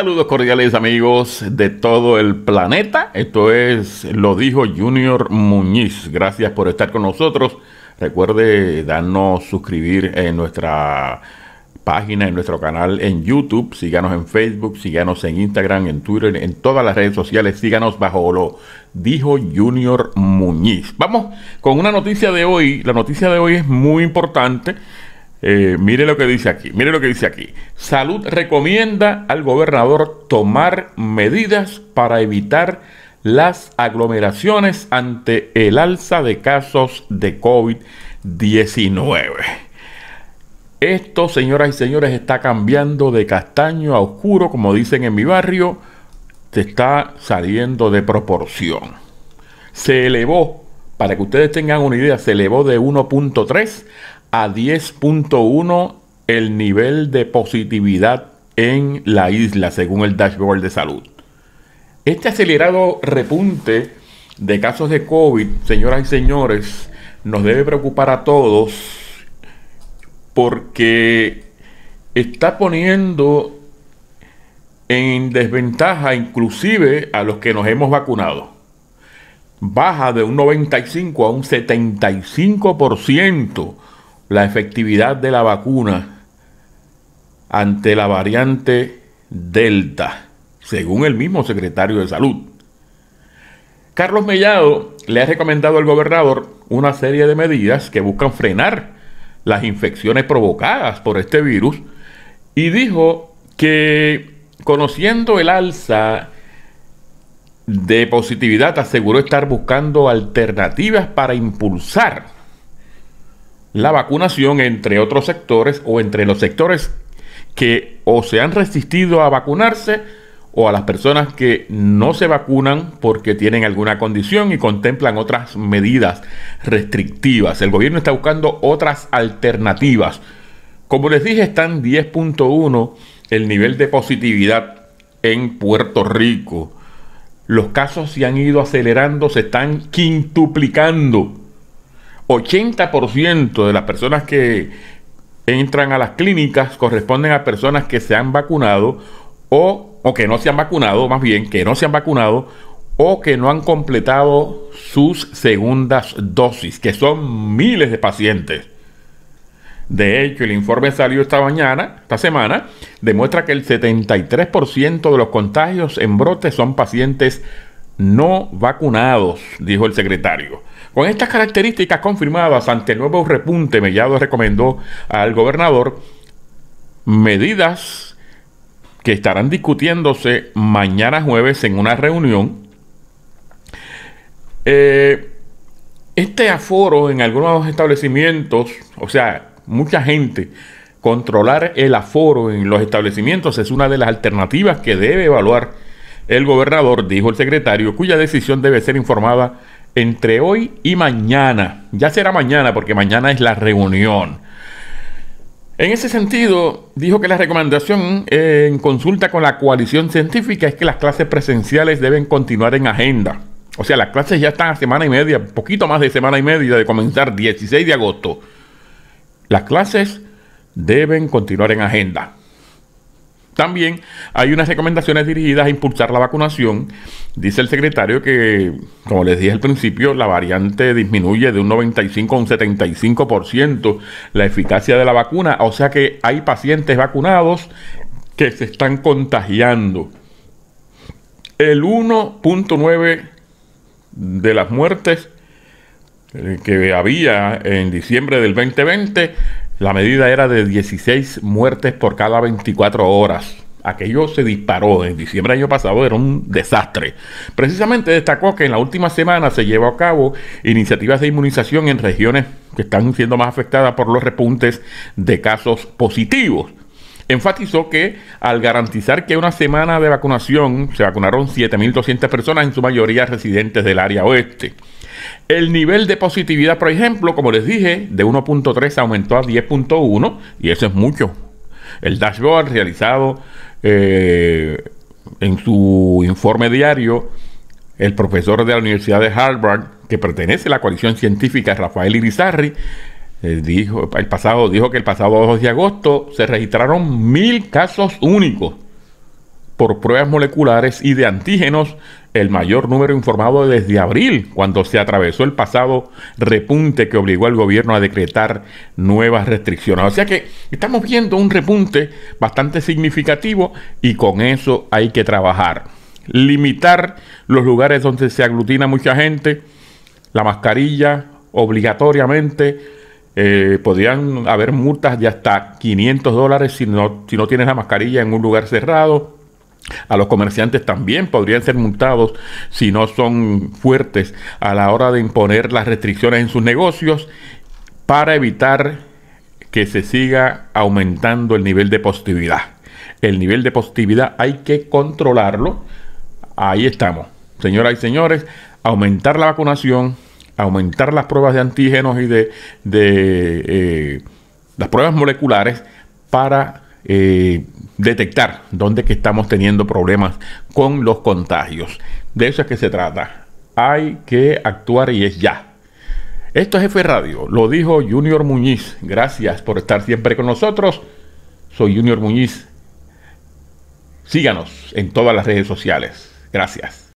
Saludos cordiales amigos de todo el planeta. Esto es, lo dijo Junior Muñiz. Gracias por estar con nosotros. Recuerde darnos suscribir en nuestra página, en nuestro canal en YouTube. Síganos en Facebook, síganos en Instagram, en Twitter, en todas las redes sociales. Síganos bajo lo dijo Junior Muñiz. Vamos con una noticia de hoy. La noticia de hoy es muy importante. Eh, mire lo que dice aquí, mire lo que dice aquí. Salud recomienda al gobernador tomar medidas para evitar las aglomeraciones ante el alza de casos de COVID-19. Esto, señoras y señores, está cambiando de castaño a oscuro, como dicen en mi barrio, se está saliendo de proporción. Se elevó, para que ustedes tengan una idea, se elevó de 1.3 a 10.1 el nivel de positividad en la isla, según el dashboard de salud. Este acelerado repunte de casos de COVID, señoras y señores, nos debe preocupar a todos porque está poniendo en desventaja inclusive a los que nos hemos vacunado. Baja de un 95 a un 75% la efectividad de la vacuna ante la variante Delta, según el mismo secretario de Salud. Carlos Mellado le ha recomendado al gobernador una serie de medidas que buscan frenar las infecciones provocadas por este virus y dijo que conociendo el alza de positividad aseguró estar buscando alternativas para impulsar la vacunación entre otros sectores o entre los sectores que o se han resistido a vacunarse o a las personas que no se vacunan porque tienen alguna condición y contemplan otras medidas restrictivas. El gobierno está buscando otras alternativas. Como les dije, están 10.1 el nivel de positividad en Puerto Rico. Los casos se han ido acelerando, se están quintuplicando. 80% de las personas que entran a las clínicas corresponden a personas que se han vacunado o, que no se han vacunado, más bien, que no se han vacunado o que no han completado sus segundas dosis, que son miles de pacientes. De hecho, el informe salió esta mañana, esta semana, demuestra que el 73% de los contagios en brotes son pacientes no vacunados, dijo el secretario. Con estas características confirmadas ante el nuevo repunte, Mellado recomendó al gobernador medidas que estarán discutiéndose mañana jueves en una reunión. Eh, este aforo en algunos establecimientos, o sea, mucha gente, controlar el aforo en los establecimientos es una de las alternativas que debe evaluar el gobernador, dijo el secretario, cuya decisión debe ser informada entre hoy y mañana. Ya será mañana porque mañana es la reunión. En ese sentido, dijo que la recomendación eh, en consulta con la coalición científica es que las clases presenciales deben continuar en agenda. O sea, las clases ya están a semana y media, poquito más de semana y media de comenzar 16 de agosto. Las clases deben continuar en agenda. También hay unas recomendaciones dirigidas a impulsar la vacunación. Dice el secretario que, como les dije al principio, la variante disminuye de un 95 a un 75% la eficacia de la vacuna. O sea que hay pacientes vacunados que se están contagiando. El 1.9 de las muertes eh, que había en diciembre del 2020 la medida era de 16 muertes por cada 24 horas. Aquello se disparó en diciembre del año pasado, era un desastre. Precisamente destacó que en la última semana se llevó a cabo iniciativas de inmunización en regiones que están siendo más afectadas por los repuntes de casos positivos. Enfatizó que al garantizar que una semana de vacunación se vacunaron 7.200 personas, en su mayoría residentes del área oeste. El nivel de positividad, por ejemplo, como les dije, de 1.3 aumentó a 10.1 y eso es mucho. El dashboard realizado eh, en su informe diario, el profesor de la Universidad de Harvard, que pertenece a la coalición científica Rafael Irizarri, eh, dijo, el pasado, dijo que el pasado 2 de agosto se registraron mil casos únicos por pruebas moleculares y de antígenos, el mayor número informado desde abril, cuando se atravesó el pasado repunte que obligó al gobierno a decretar nuevas restricciones. O sea que estamos viendo un repunte bastante significativo y con eso hay que trabajar. Limitar los lugares donde se aglutina mucha gente, la mascarilla obligatoriamente, eh, podrían haber multas de hasta 500 dólares si no, si no tienes la mascarilla en un lugar cerrado. A los comerciantes también podrían ser multados si no son fuertes a la hora de imponer las restricciones en sus negocios para evitar que se siga aumentando el nivel de positividad. El nivel de positividad hay que controlarlo. Ahí estamos. Señoras y señores, aumentar la vacunación, aumentar las pruebas de antígenos y de, eh, las pruebas moleculares para eh, detectar dónde que estamos teniendo problemas con los contagios. De eso es que se trata. Hay que actuar y es ya. Esto es F Radio, lo dijo Junior Muñiz. Gracias por estar siempre con nosotros. Soy Junior Muñiz. Síganos en todas las redes sociales. Gracias.